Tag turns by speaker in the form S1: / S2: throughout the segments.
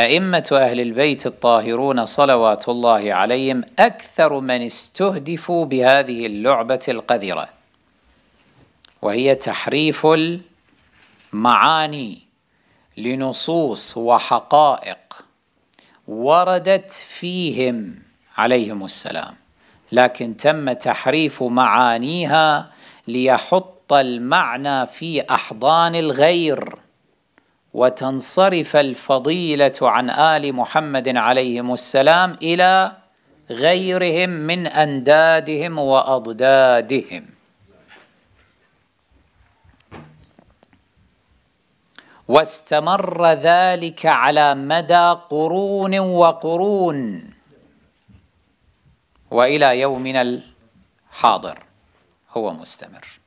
S1: أئمة أهل البيت الطاهرون صلوات الله عليهم أكثر من استهدفوا بهذه اللعبة القذرة وهي تحريف المعاني لنصوص وحقائق وردت فيهم عليهم السلام لكن تم تحريف معانيها ليحط المعنى في أحضان الغير وتنصرف الفضيلة عن آل محمد عليهم السلام إلى غيرهم من أندادهم وأضدادهم واستمر ذلك على مدى قرون وقرون وإلى يومنا الحاضر هو مستمر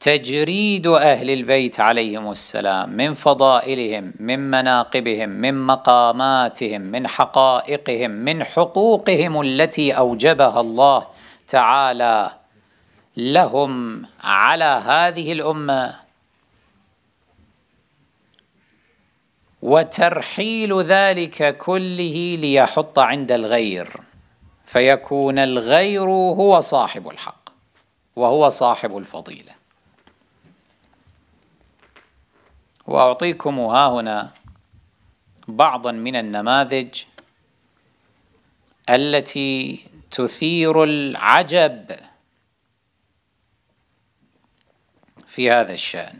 S1: تجريد أهل البيت عليهم السلام من فضائلهم من مناقبهم من مقاماتهم من حقائقهم من حقوقهم التي أوجبها الله تعالى لهم على هذه الأمة وترحيل ذلك كله ليحط عند الغير فيكون الغير هو صاحب الحق وهو صاحب الفضيله وأعطيكم ها هنا بعضا من النماذج التي تثير العجب في هذا الشأن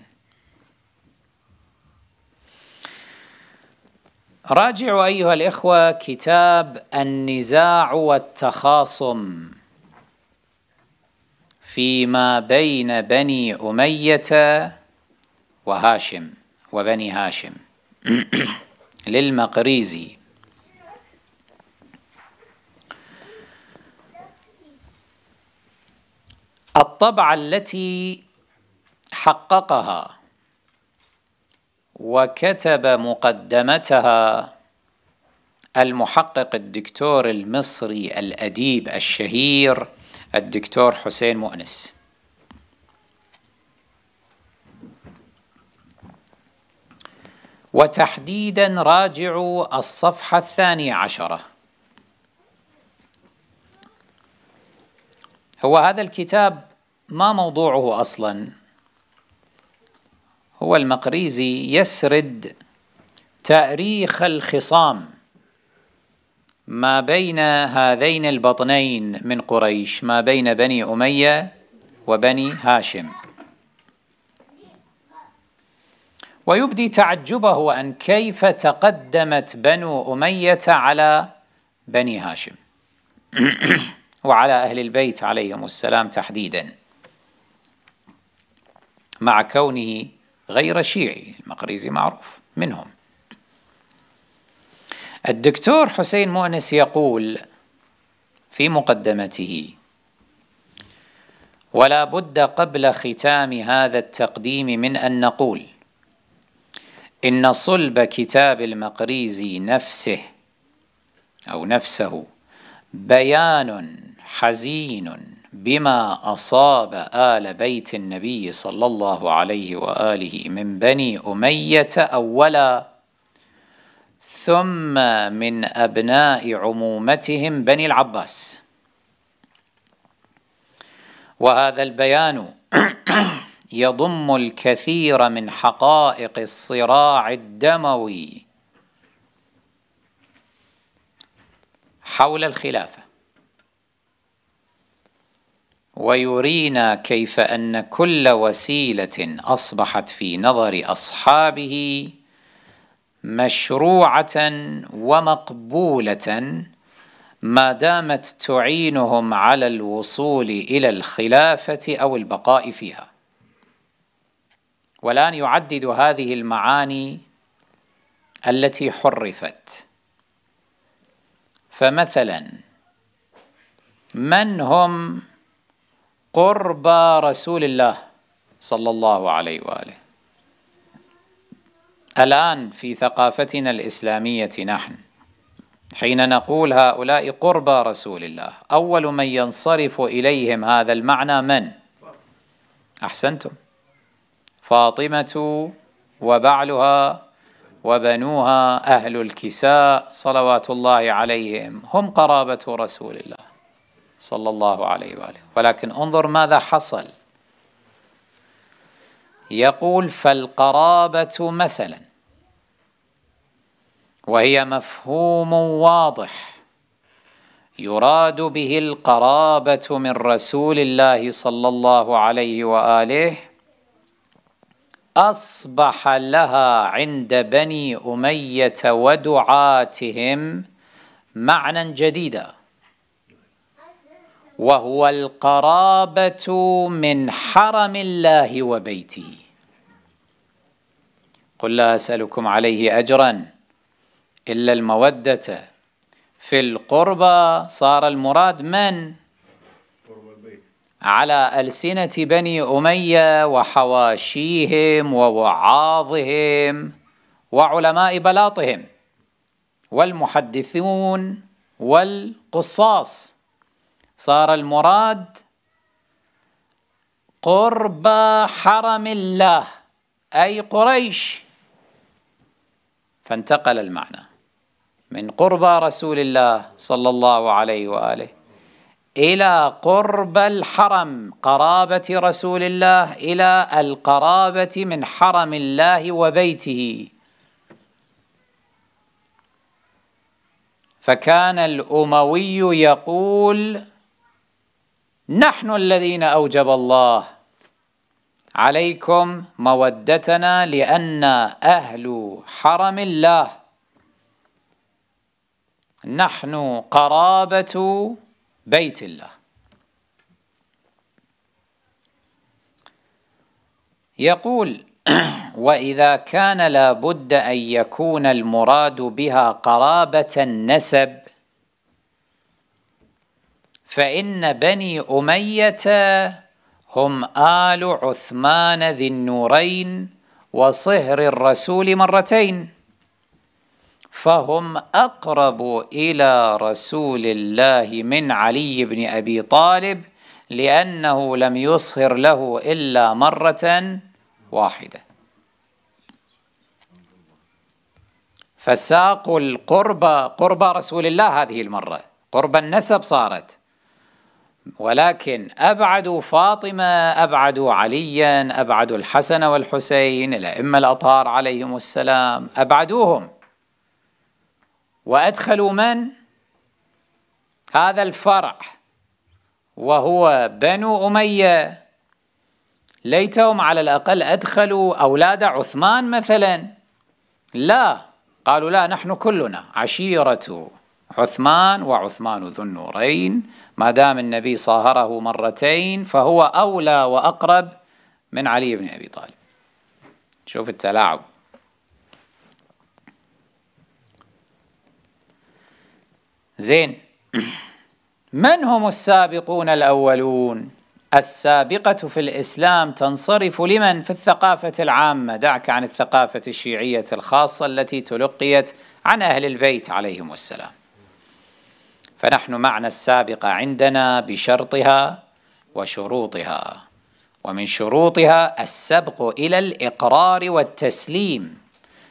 S1: راجعوا أيها الإخوة كتاب النزاع والتخاصم فيما بين بني أمية وهاشم وبني هاشم للمقريزي الطبعة التي حققها وكتب مقدمتها المحقق الدكتور المصري الأديب الشهير الدكتور حسين مؤنس وتحديدا راجعوا الصفحة الثانية عشرة هو هذا الكتاب ما موضوعه أصلا هو المقريزي يسرد تأريخ الخصام ما بين هذين البطنين من قريش ما بين بني أمية وبني هاشم ويبدي تعجبه أن كيف تقدمت بنو أمية على بني هاشم وعلى أهل البيت عليهم السلام تحديدا مع كونه غير شيعي المقريزي معروف منهم الدكتور حسين مؤنس يقول في مقدمته ولا بد قبل ختام هذا التقديم من أن نقول إن صلب كتاب المقريزي نفسه أو نفسه بيان حزين بما أصاب آل بيت النبي صلى الله عليه وآله من بني أمية أولا ثم من أبناء عمومتهم بني العباس وهذا البيان يضم الكثير من حقائق الصراع الدموي حول الخلافة ويرينا كيف أن كل وسيلة أصبحت في نظر أصحابه مشروعة ومقبولة ما دامت تعينهم على الوصول إلى الخلافة أو البقاء فيها والان يعدد هذه المعاني التي حرفت فمثلا من هم قرب رسول الله صلى الله عليه واله الان في ثقافتنا الاسلاميه نحن حين نقول هؤلاء قرب رسول الله اول من ينصرف اليهم هذا المعنى من احسنتم فاطمة وبعلها وبنوها أهل الكساء صلوات الله عليهم هم قرابة رسول الله صلى الله عليه وآله ولكن انظر ماذا حصل يقول فالقرابة مثلا وهي مفهوم واضح يراد به القرابة من رسول الله صلى الله عليه وآله أصبح لها عند بني أمية ودعاتهم معنى جديدا وهو القرابة من حرم الله وبيته قل لا أسألكم عليه أجرا إلا المودة في القربى صار المراد من؟ على ألسنة بني أمية وحواشيهم ووعاظهم وعلماء بلاطهم والمحدثون والقصاص صار المراد قرب حرم الله أي قريش فانتقل المعنى من قرب رسول الله صلى الله عليه وآله إلى قرب الحرم قرابة رسول الله إلى القرابة من حرم الله وبيته فكان الأموي يقول نحن الذين أوجب الله عليكم مودتنا لأن أهل حرم الله نحن قرابة بيت الله يقول واذا كان لابد ان يكون المراد بها قرابه النسب فان بني اميه هم ال عثمان ذي النورين وصهر الرسول مرتين فهم أقرب إلى رسول الله من علي بن أبي طالب لأنه لم يصهر له إلا مرة واحدة فساق القرب قرب رسول الله هذه المرة قرب النسب صارت ولكن أبعدوا فاطمة أبعدوا عليا أبعدوا الحسن والحسين الأئمة الأطهار عليهم السلام أبعدوهم وأدخلوا من؟ هذا الفرع وهو بنو أمية ليتهم على الأقل أدخلوا أولاد عثمان مثلا لا قالوا لا نحن كلنا عشيرة عثمان وعثمان ذو النورين ما دام النبي صاهره مرتين فهو أولى وأقرب من علي بن أبي طالب شوف التلاعب زين من هم السابقون الأولون؟ السابقة في الإسلام تنصرف لمن في الثقافة العامة دعك عن الثقافة الشيعية الخاصة التي تلقيت عن أهل البيت عليهم السلام فنحن معنى السابقة عندنا بشرطها وشروطها ومن شروطها السبق إلى الإقرار والتسليم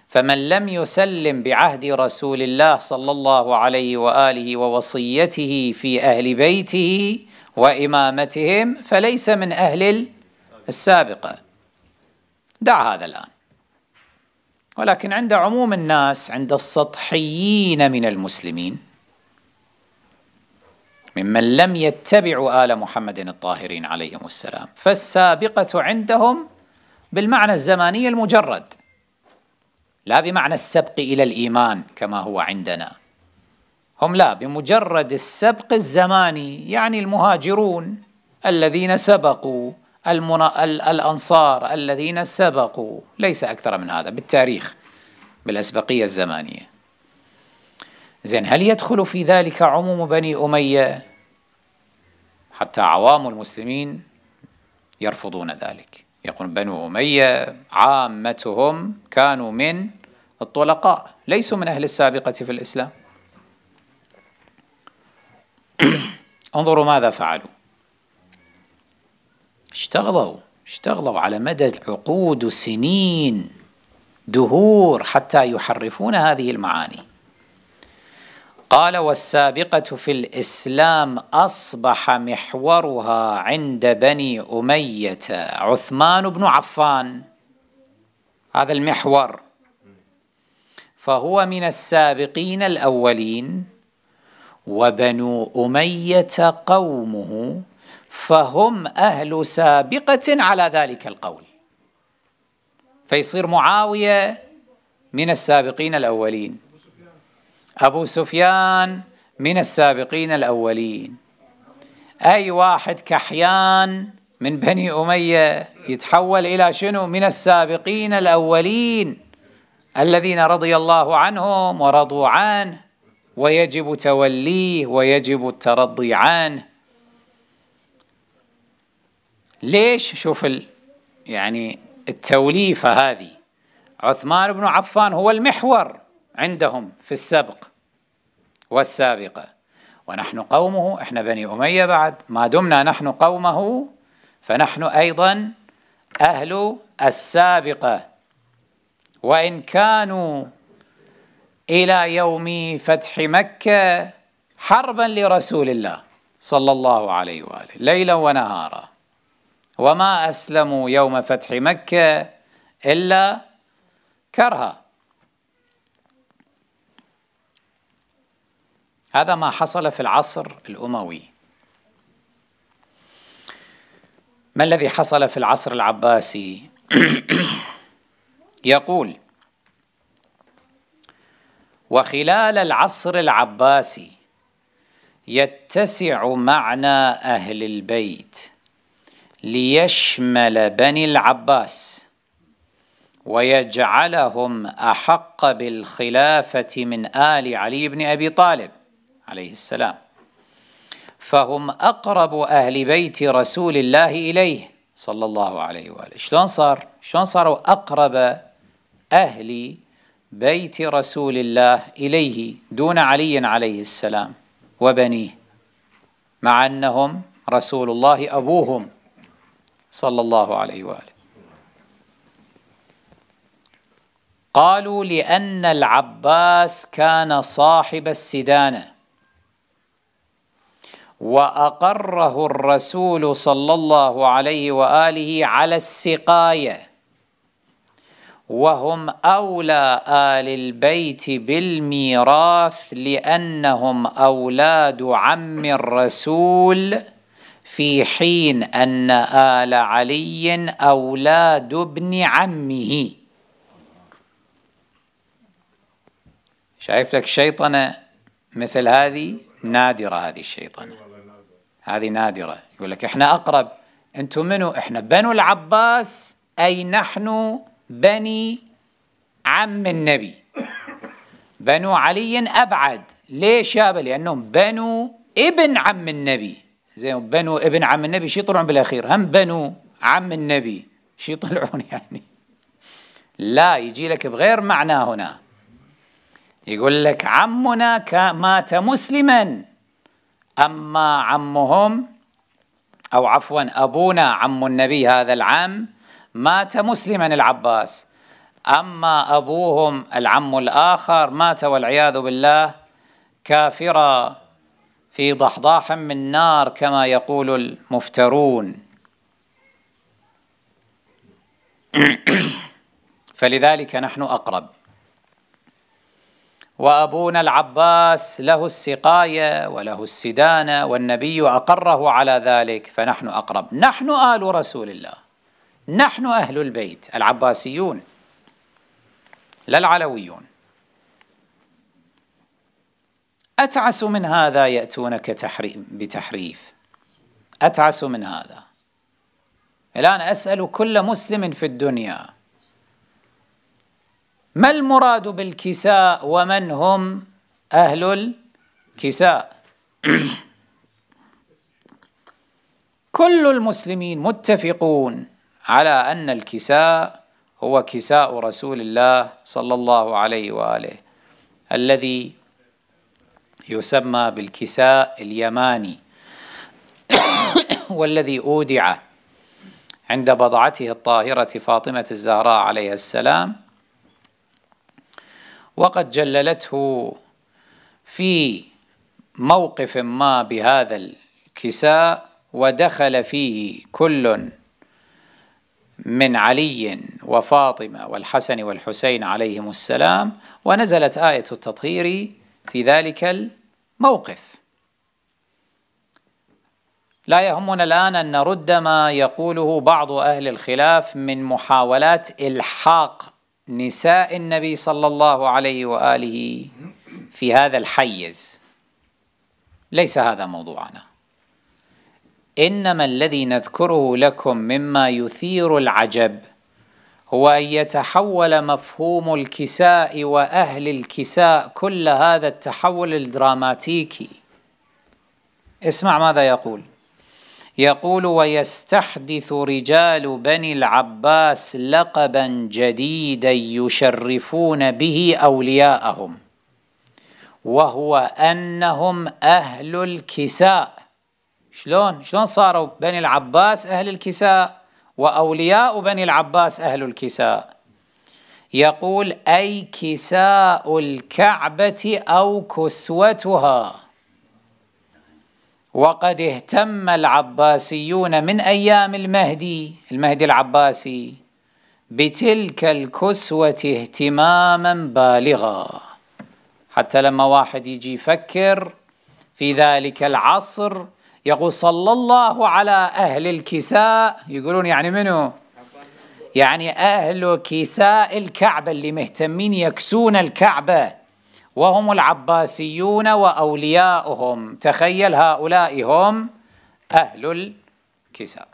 S1: فمن لم يسلم بعهد رسول الله صلى الله عليه واله ووصيته في اهل بيته وامامتهم فليس من اهل السابقه دع هذا الان ولكن عند عموم الناس عند السطحيين من المسلمين ممن لم يتبعوا ال محمد الطاهرين عليهم السلام فالسابقه عندهم بالمعنى الزماني المجرد لا بمعنى السبق إلى الإيمان كما هو عندنا هم لا بمجرد السبق الزماني يعني المهاجرون الذين سبقوا المنا... الأنصار الذين سبقوا ليس أكثر من هذا بالتاريخ بالأسبقية الزمانية زين هل يدخل في ذلك عموم بني أمية حتى عوام المسلمين يرفضون ذلك يقول بنو أمية عامتهم كانوا من الطلقاء ليسوا من أهل السابقة في الإسلام انظروا ماذا فعلوا اشتغلوا اشتغلوا على مدى عقود سنين دهور حتى يحرفون هذه المعاني قال والسابقة في الإسلام أصبح محورها عند بني أمية عثمان بن عفان هذا المحور فهو من السابقين الأولين وبنو أمية قومه فهم أهل سابقة على ذلك القول فيصير معاوية من السابقين الأولين أبو سفيان من السابقين الأولين أي واحد كحيان من بني أمية يتحول إلى شنو من السابقين الأولين الذين رضي الله عنهم ورضوا عنه ويجب توليه ويجب الترضي عنه ليش شوف ال يعني التوليفة هذه عثمان بن عفان هو المحور عندهم في السبق والسابقة ونحن قومه احنا بني أمية بعد ما دمنا نحن قومه فنحن أيضا أهل السابقة وإن كانوا إلى يوم فتح مكة حربا لرسول الله صلى الله عليه وآله ليلا ونهارا وما أسلموا يوم فتح مكة إلا كرها هذا ما حصل في العصر الأموي ما الذي حصل في العصر العباسي يقول وخلال العصر العباسي يتسع معنى أهل البيت ليشمل بني العباس ويجعلهم أحق بالخلافة من آل علي بن أبي طالب عليه السلام فهم أقرب أهل بيت رسول الله إليه صلى الله عليه وآله شلون صار؟ شلون صاروا أقرب أهل بيت رسول الله إليه دون علي عليه السلام وبنيه مع أنهم رسول الله أبوهم صلى الله عليه وآله قالوا لأن العباس كان صاحب السدانة وأقره الرسول صلى الله عليه وآله على السقاية وهم اولى ال البيت بالميراث لانهم اولاد عم الرسول في حين ان ال علي اولاد ابن عمه شايف لك شيطنه مثل هذه نادره هذه الشيطنه هذه نادره يقول لك احنا اقرب انتم منو احنا بنو العباس اي نحن بني عم النبي بنو علي أبعد ليش يابا لأنهم بنو ابن عم النبي زي بنو ابن عم النبي شي يطلعون بالأخير هم بنو عم النبي شي يطلعون يعني لا يجي لك بغير معنى هنا يقول لك عمنا مات مسلما أما عمهم أو عفوا أبونا عم النبي هذا العام مات مسلما العباس أما أبوهم العم الآخر مات والعياذ بالله كافرا في ضحضاح من نار كما يقول المفترون فلذلك نحن أقرب وأبونا العباس له السقاية وله السدانة والنبي أقره على ذلك فنحن أقرب نحن آل رسول الله نحن أهل البيت العباسيون لا العلويون أتعس من هذا يأتونك بتحريف أتعس من هذا الآن أسأل كل مسلم في الدنيا ما المراد بالكساء ومن هم أهل الكساء كل المسلمين متفقون على أن الكساء هو كساء رسول الله صلى الله عليه وآله الذي يسمى بالكساء اليماني والذي أودع عند بضعته الطاهرة فاطمة الزهراء عليها السلام وقد جللته في موقف ما بهذا الكساء ودخل فيه كل من علي وفاطمة والحسن والحسين عليهم السلام ونزلت آية التطهير في ذلك الموقف لا يهمنا الآن أن نرد ما يقوله بعض أهل الخلاف من محاولات إلحاق نساء النبي صلى الله عليه وآله في هذا الحيز ليس هذا موضوعنا إنما الذي نذكره لكم مما يثير العجب هو أن يتحول مفهوم الكساء وأهل الكساء كل هذا التحول الدراماتيكي اسمع ماذا يقول يقول ويستحدث رجال بني العباس لقبا جديدا يشرفون به أولياءهم وهو أنهم أهل الكساء شلون شلون صاروا بني العباس أهل الكساء وأولياء بني العباس أهل الكساء يقول أي كساء الكعبة أو كسوتها وقد اهتم العباسيون من أيام المهدي المهدي العباسي بتلك الكسوة اهتماما بالغا حتى لما واحد يجي يفكر في ذلك العصر يقول صلى الله على أهل الكساء يقولون يعني منو يعني أهل كساء الكعبة اللي مهتمين يكسون الكعبة وهم العباسيون وأولياؤهم تخيل هؤلاء هم أهل الكساء